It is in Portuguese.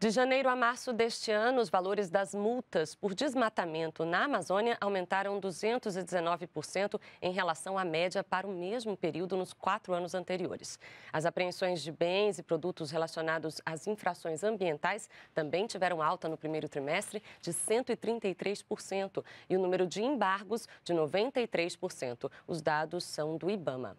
De janeiro a março deste ano, os valores das multas por desmatamento na Amazônia aumentaram 219% em relação à média para o mesmo período nos quatro anos anteriores. As apreensões de bens e produtos relacionados às infrações ambientais também tiveram alta no primeiro trimestre de 133% e o número de embargos de 93%. Os dados são do IBAMA.